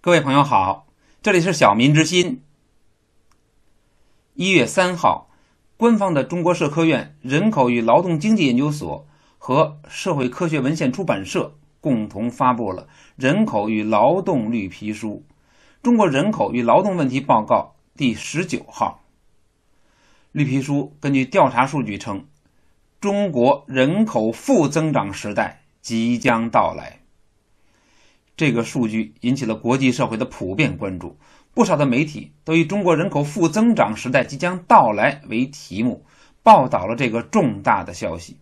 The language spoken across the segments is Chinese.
各位朋友好，这里是小民之心。一月三号，官方的中国社科院人口与劳动经济研究所和社会科学文献出版社共同发布了《人口与劳动绿皮书：中国人口与劳动问题报告》。第十九号绿皮书根据调查数据称，中国人口负增长时代即将到来。这个数据引起了国际社会的普遍关注，不少的媒体都以“中国人口负增长时代即将到来”为题目报道了这个重大的消息。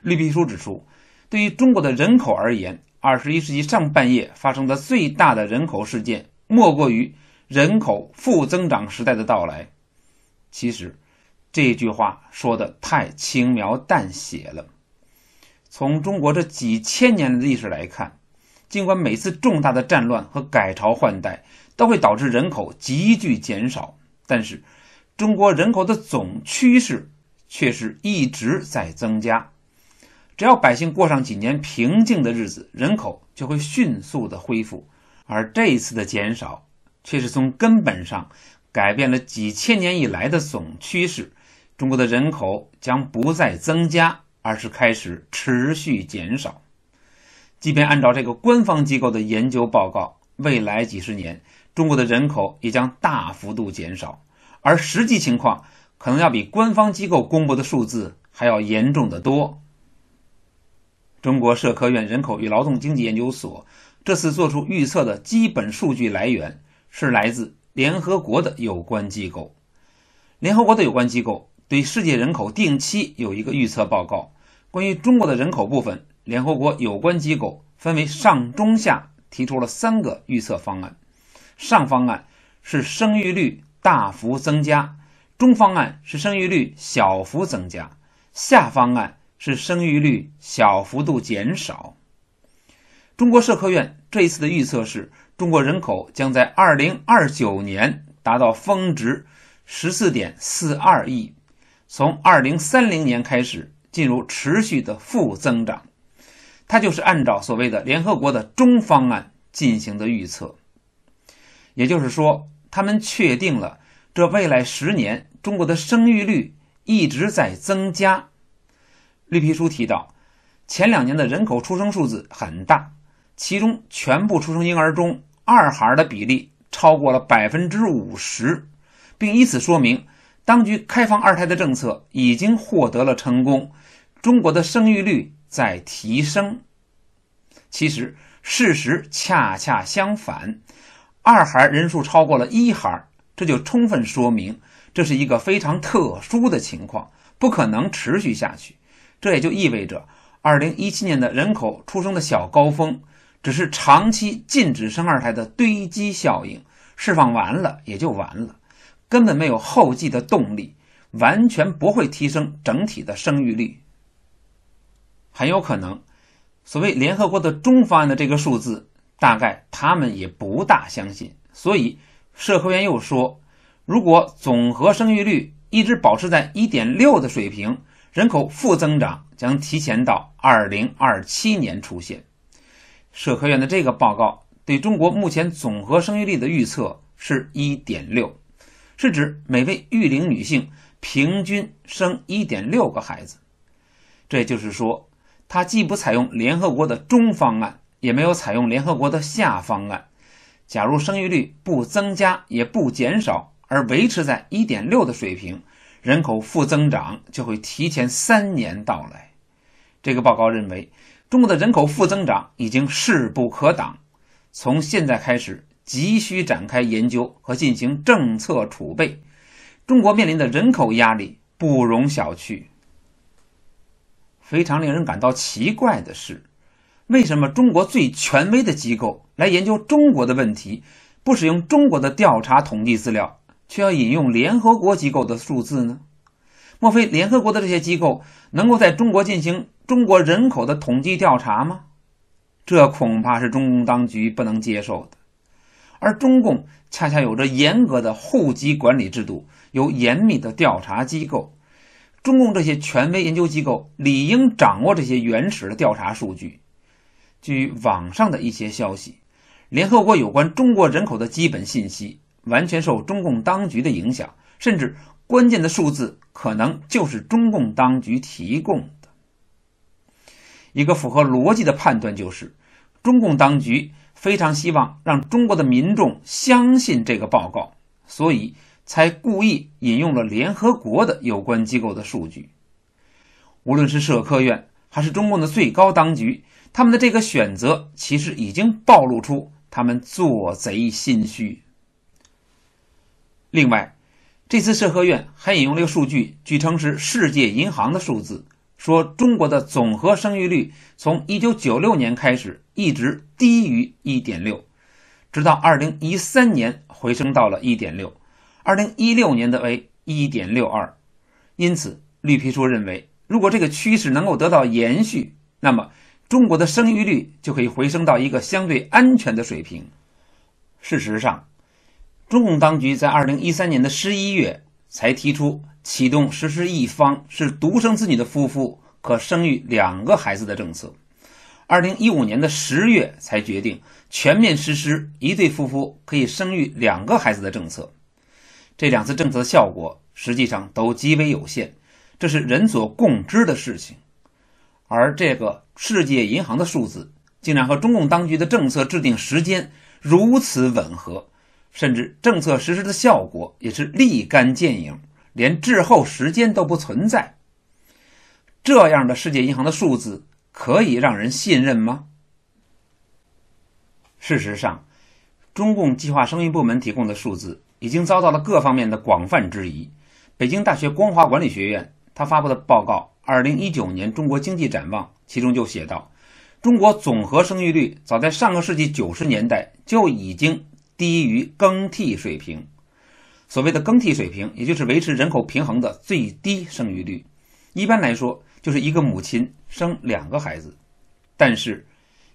绿皮书指出，对于中国的人口而言二十一世纪上半叶发生的最大的人口事件，莫过于。人口负增长时代的到来，其实这句话说的太轻描淡写了。从中国这几千年的历史来看，尽管每次重大的战乱和改朝换代都会导致人口急剧减少，但是中国人口的总趋势却是一直在增加。只要百姓过上几年平静的日子，人口就会迅速的恢复。而这一次的减少。却是从根本上改变了几千年以来的总趋势。中国的人口将不再增加，而是开始持续减少。即便按照这个官方机构的研究报告，未来几十年中国的人口也将大幅度减少，而实际情况可能要比官方机构公布的数字还要严重的多。中国社科院人口与劳动经济研究所这次做出预测的基本数据来源。是来自联合国的有关机构。联合国的有关机构对世界人口定期有一个预测报告。关于中国的人口部分，联合国有关机构分为上、中、下，提出了三个预测方案：上方案是生育率大幅增加，中方案是生育率小幅增加，下方案是生育率小幅度减少。中国社科院这一次的预测是。中国人口将在二零二九年达到峰值十四点四二亿，从二零三零年开始进入持续的负增长。它就是按照所谓的联合国的中方案进行的预测，也就是说，他们确定了这未来十年中国的生育率一直在增加。绿皮书提到，前两年的人口出生数字很大。其中全部出生婴儿中，二孩的比例超过了百分之五十，并以此说明，当局开放二胎的政策已经获得了成功，中国的生育率在提升。其实事实恰恰相反，二孩人数超过了一孩，这就充分说明这是一个非常特殊的情况，不可能持续下去。这也就意味着，二零一七年的人口出生的小高峰。只是长期禁止生二胎的堆积效应释放完了也就完了，根本没有后继的动力，完全不会提升整体的生育率。很有可能，所谓联合国的中方案的这个数字，大概他们也不大相信。所以社科院又说，如果总和生育率一直保持在1.6的水平，人口负增长将提前到2027年出现。社科院的这个报告对中国目前总和生育率的预测是1.6，是指每位育龄女性平均生1.6个孩子。这也就是说，它既不采用联合国的中方案，也没有采用联合国的下方案。假如生育率不增加也不减少，而维持在1.6的水平，人口负增长就会提前三年到来。这个报告认为。中国的人口负增长已经势不可挡，从现在开始急需展开研究和进行政策储备。中国面临的人口压力不容小觑。非常令人感到奇怪的是，为什么中国最权威的机构来研究中国的问题，不使用中国的调查统计资料，却要引用联合国机构的数字呢？莫非联合国的这些机构能够在中国进行？中国人口的统计调查吗？这恐怕是中共当局不能接受的。而中共恰恰有着严格的户籍管理制度，有严密的调查机构。中共这些权威研究机构理应掌握这些原始的调查数据。据网上的一些消息，联合国有关中国人口的基本信息完全受中共当局的影响，甚至关键的数字可能就是中共当局提供。一个符合逻辑的判断就是，中共当局非常希望让中国的民众相信这个报告，所以才故意引用了联合国的有关机构的数据。无论是社科院还是中共的最高当局，他们的这个选择其实已经暴露出他们做贼心虚。另外，这次社科院还引用了一个数据，据称是世界银行的数字。说中国的总和生育率从1996年开始一直低于1.6，直到2013年回升到了1.6，2016年的为1.62。因此，绿皮书认为，如果这个趋势能够得到延续，那么中国的生育率就可以回升到一个相对安全的水平。事实上，中共当局在2013年的11月。才提出启动实施一方是独生子女的夫妇可生育两个孩子的政策。二零一五年的十月才决定全面实施一对夫妇可以生育两个孩子的政策。这两次政策的效果实际上都极为有限，这是人所共知的事情。而这个世界银行的数字竟然和中共当局的政策制定时间如此吻合。甚至政策实施的效果也是立竿见影，连滞后时间都不存在。这样的世界银行的数字可以让人信任吗？事实上，中共计划生育部门提供的数字已经遭到了各方面的广泛质疑。北京大学光华管理学院他发布的报告《二零一九年中国经济展望》其中就写道：中国总和生育率早在上个世纪九十年代就已经。低于更替水平，所谓的更替水平，也就是维持人口平衡的最低生育率。一般来说，就是一个母亲生两个孩子。但是，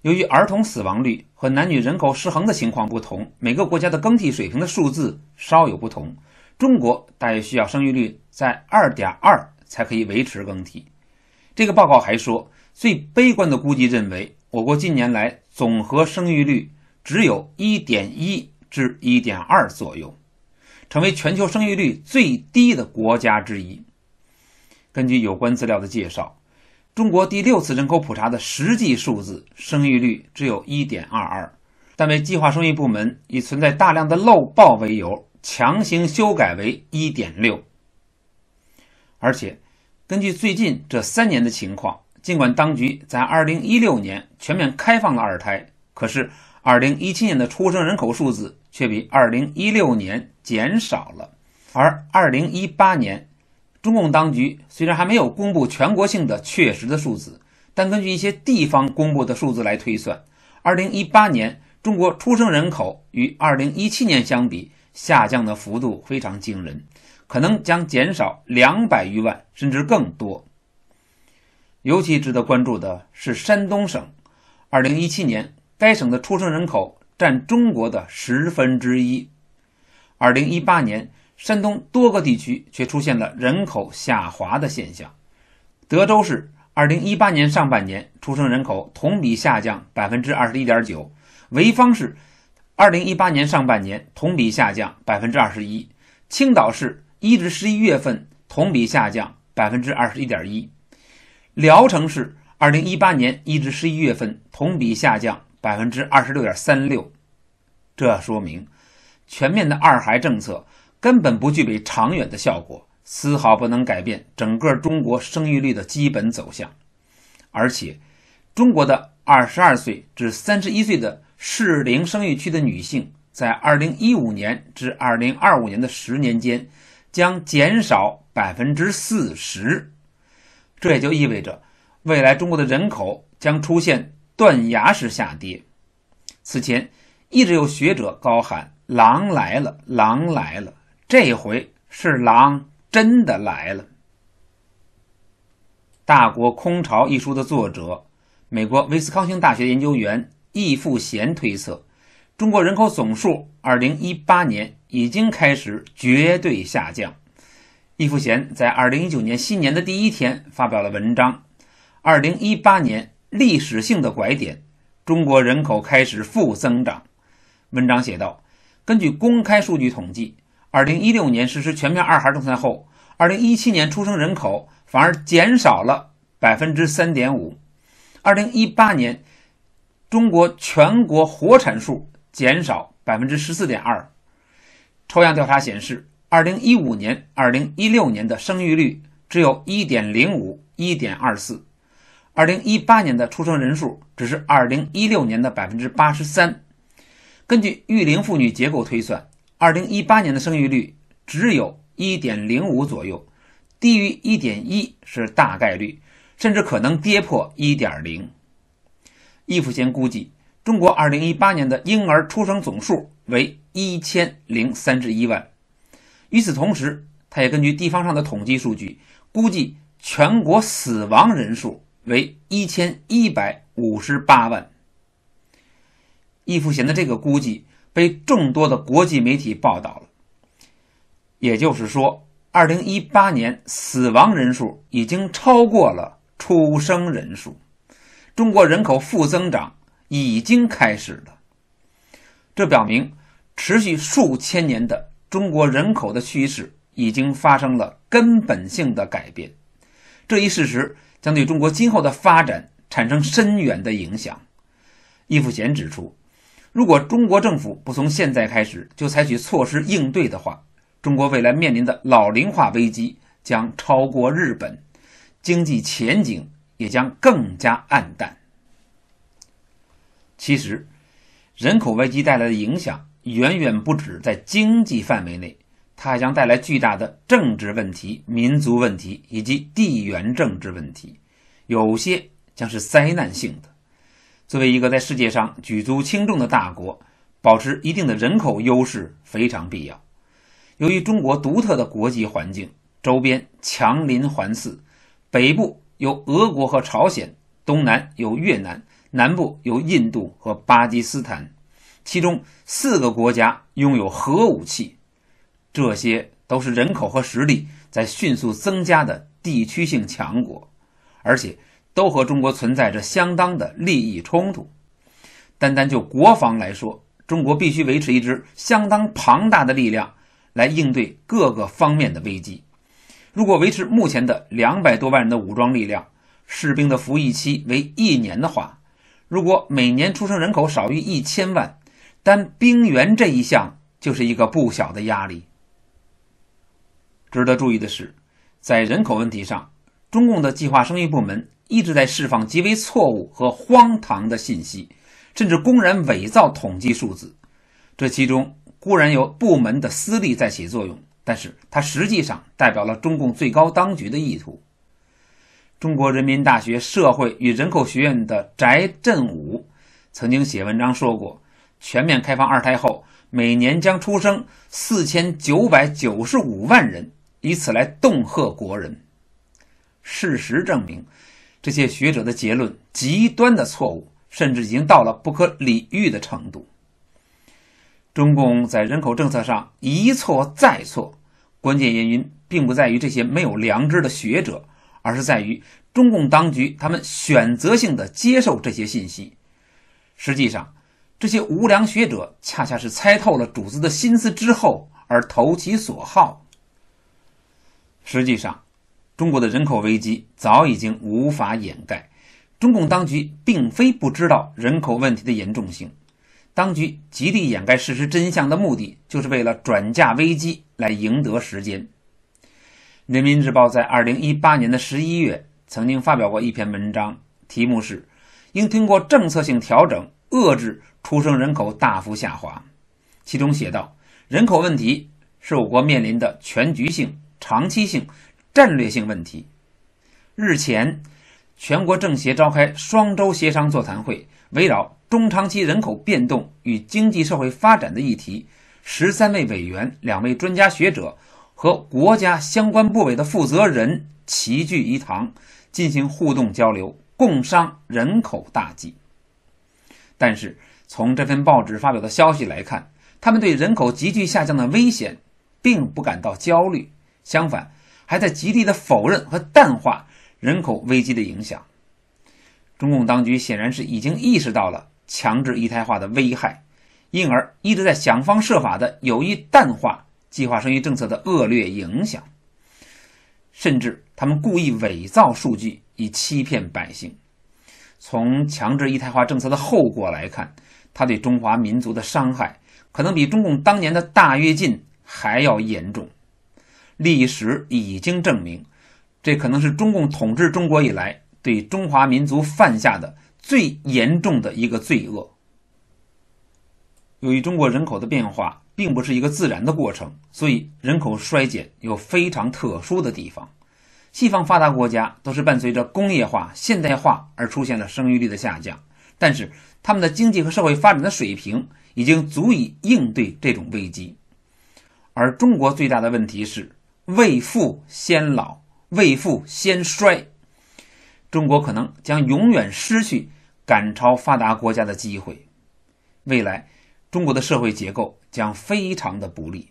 由于儿童死亡率和男女人口失衡的情况不同，每个国家的更替水平的数字稍有不同。中国大约需要生育率在二点二才可以维持更替。这个报告还说，最悲观的估计认为，我国近年来总和生育率。只有一点一至1.2左右，成为全球生育率最低的国家之一。根据有关资料的介绍，中国第六次人口普查的实际数字生育率只有1.22，但被计划生育部门以存在大量的漏报为由，强行修改为1.6。而且，根据最近这三年的情况，尽管当局在2016年全面开放了二胎，可是。二零一七年的出生人口数字却比二零一六年减少了，而二零一八年，中共当局虽然还没有公布全国性的确实的数字，但根据一些地方公布的数字来推算，二零一八年中国出生人口与二零一七年相比下降的幅度非常惊人，可能将减少两百余万甚至更多。尤其值得关注的是山东省，二零一七年。该省的出生人口占中国的十分之一。二零一八年，山东多个地区却出现了人口下滑的现象。德州市二零一八年上半年出生人口同比下降百分之二十一点九，潍坊市二零一八年上半年同比下降百分之二十一，青岛市一至十一月份同比下降百分之二十一点一，聊城市二零一八年一至十一月份同比下降。百分之二十六点三六，这说明全面的二孩政策根本不具备长远的效果，丝毫不能改变整个中国生育率的基本走向。而且，中国的二十二岁至三十一岁的适龄生育区的女性，在二零一五年至二零二五年的十年间将减少百分之四十，这也就意味着未来中国的人口将出现。断崖式下跌。此前一直有学者高喊“狼来了，狼来了”，这回是狼真的来了。《大国空巢》一书的作者、美国威斯康星大学研究员易富贤推测，中国人口总数2018年已经开始绝对下降。易富贤在2019年新年的第一天发表了文章，2018年。历史性的拐点，中国人口开始负增长。文章写道：“根据公开数据统计，2016年实施全面二孩政策后，2017年出生人口反而减少了 3.5%，2018 年，中国全国活产数减少14.2%。抽样调查显示，2015年、2016年的生育率只有一点零五、一点二四。”二零一八年的出生人数只是二零一六年的百分之八十三。根据育龄妇女结构推算，二零一八年的生育率只有一点零五左右，低于一点一，是大概率，甚至可能跌破一点零。易富贤估计，中国二零一八年的婴儿出生总数为一千零三十一万。与此同时，他也根据地方上的统计数据，估计全国死亡人数。为一千一百五十八万，易富贤的这个估计被众多的国际媒体报道了。也就是说，二零一八年死亡人数已经超过了出生人数，中国人口负增长已经开始了。这表明，持续数千年的中国人口的趋势已经发生了根本性的改变。这一事实。将对中国今后的发展产生深远的影响。易富贤指出，如果中国政府不从现在开始就采取措施应对的话，中国未来面临的老龄化危机将超过日本，经济前景也将更加暗淡。其实，人口危机带来的影响远远不止在经济范围内。它还将带来巨大的政治问题、民族问题以及地缘政治问题，有些将是灾难性的。作为一个在世界上举足轻重的大国，保持一定的人口优势非常必要。由于中国独特的国际环境，周边强邻环伺，北部有俄国和朝鲜，东南有越南，南部有印度和巴基斯坦，其中四个国家拥有核武器。这些都是人口和实力在迅速增加的地区性强国，而且都和中国存在着相当的利益冲突。单单就国防来说，中国必须维持一支相当庞大的力量来应对各个方面的危机。如果维持目前的两百多万人的武装力量，士兵的服役期为一年的话，如果每年出生人口少于一千万，单兵员这一项就是一个不小的压力。值得注意的是，在人口问题上，中共的计划生育部门一直在释放极为错误和荒唐的信息，甚至公然伪造统计数字。这其中固然有部门的私利在起作用，但是它实际上代表了中共最高当局的意图。中国人民大学社会与人口学院的翟振武曾经写文章说过，全面开放二胎后，每年将出生四千九百九十五万人。以此来恫吓国人。事实证明，这些学者的结论极端的错误，甚至已经到了不可理喻的程度。中共在人口政策上一错再错，关键原因并不在于这些没有良知的学者，而是在于中共当局他们选择性的接受这些信息。实际上，这些无良学者恰恰是猜透了主子的心思之后而投其所好。实际上，中国的人口危机早已经无法掩盖。中共当局并非不知道人口问题的严重性，当局极力掩盖事实真相的目的，就是为了转嫁危机，来赢得时间。《人民日报》在二零一八年的十一月曾经发表过一篇文章，题目是“应通过政策性调整遏制出生人口大幅下滑”，其中写道：“人口问题是我国面临的全局性。”长期性、战略性问题。日前，全国政协召开双周协商座谈会，围绕中长期人口变动与经济社会发展的议题，十三位委员、两位专家学者和国家相关部委的负责人齐聚一堂，进行互动交流，共商人口大计。但是，从这份报纸发表的消息来看，他们对人口急剧下降的危险并不感到焦虑。相反，还在极力的否认和淡化人口危机的影响。中共当局显然是已经意识到了强制一胎化的危害，因而一直在想方设法的有意淡化计划生育政策的恶劣影响，甚至他们故意伪造数据以欺骗百姓。从强制一胎化政策的后果来看，它对中华民族的伤害可能比中共当年的大跃进还要严重。历史已经证明，这可能是中共统治中国以来对中华民族犯下的最严重的一个罪恶。由于中国人口的变化并不是一个自然的过程，所以人口衰减有非常特殊的地方。西方发达国家都是伴随着工业化、现代化而出现了生育率的下降，但是他们的经济和社会发展的水平已经足以应对这种危机。而中国最大的问题是。未富先老，未富先衰，中国可能将永远失去赶超发达国家的机会。未来中国的社会结构将非常的不利。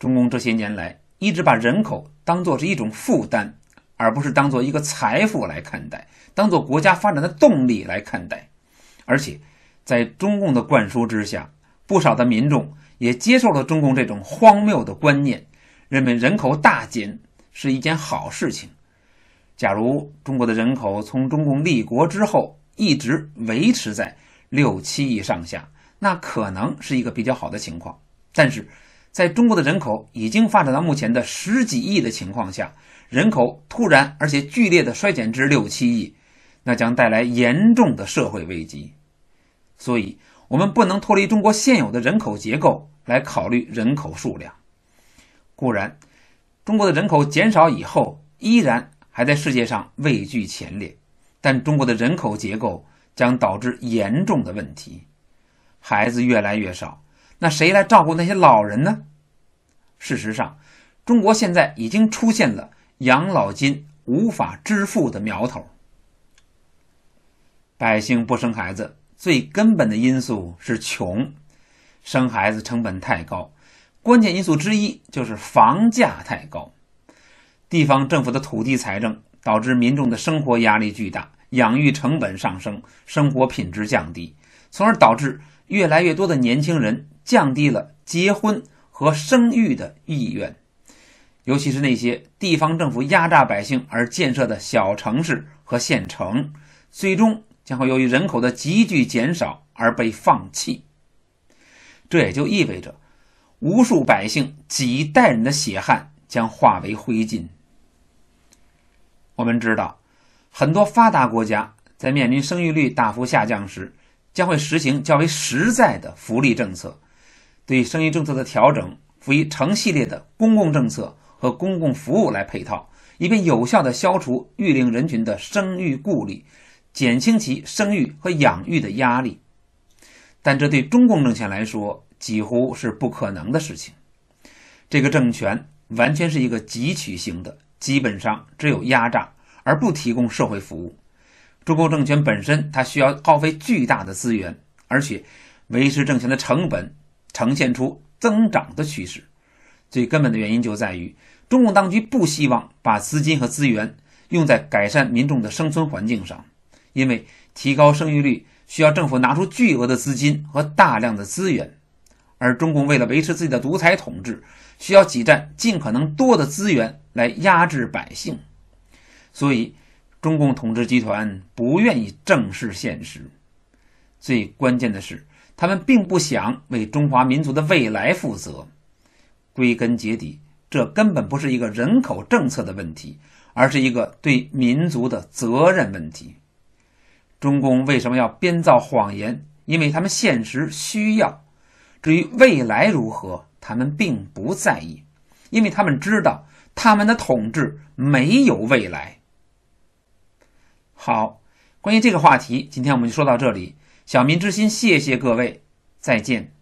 中共这些年来一直把人口当做是一种负担，而不是当做一个财富来看待，当做国家发展的动力来看待。而且在中共的灌输之下，不少的民众也接受了中共这种荒谬的观念。认为人口大减是一件好事情。假如中国的人口从中共立国之后一直维持在六七亿上下，那可能是一个比较好的情况。但是，在中国的人口已经发展到目前的十几亿的情况下，人口突然而且剧烈的衰减至六七亿，那将带来严重的社会危机。所以，我们不能脱离中国现有的人口结构来考虑人口数量。固然，中国的人口减少以后，依然还在世界上位居前列，但中国的人口结构将导致严重的问题。孩子越来越少，那谁来照顾那些老人呢？事实上，中国现在已经出现了养老金无法支付的苗头。百姓不生孩子，最根本的因素是穷，生孩子成本太高。关键因素之一就是房价太高，地方政府的土地财政导致民众的生活压力巨大，养育成本上升，生活品质降低，从而导致越来越多的年轻人降低了结婚和生育的意愿。尤其是那些地方政府压榨百姓而建设的小城市和县城，最终将会由于人口的急剧减少而被放弃。这也就意味着。无数百姓几代人的血汗将化为灰烬。我们知道，很多发达国家在面临生育率大幅下降时，将会实行较为实在的福利政策，对生育政策的调整辅以成系列的公共政策和公共服务来配套，以便有效的消除育龄人群的生育顾虑，减轻其生育和养育的压力。但这对中共政权来说，几乎是不可能的事情。这个政权完全是一个汲取型的，基本上只有压榨而不提供社会服务。中共政权本身，它需要耗费巨大的资源，而且维持政权的成本呈现出增长的趋势。最根本的原因就在于，中共当局不希望把资金和资源用在改善民众的生存环境上，因为提高生育率需要政府拿出巨额的资金和大量的资源。而中共为了维持自己的独裁统治，需要挤占尽可能多的资源来压制百姓，所以中共统治集团不愿意正视现实。最关键的是，他们并不想为中华民族的未来负责。归根结底，这根本不是一个人口政策的问题，而是一个对民族的责任问题。中共为什么要编造谎言？因为他们现实需要。至于未来如何，他们并不在意，因为他们知道他们的统治没有未来。好，关于这个话题，今天我们就说到这里。小民之心，谢谢各位，再见。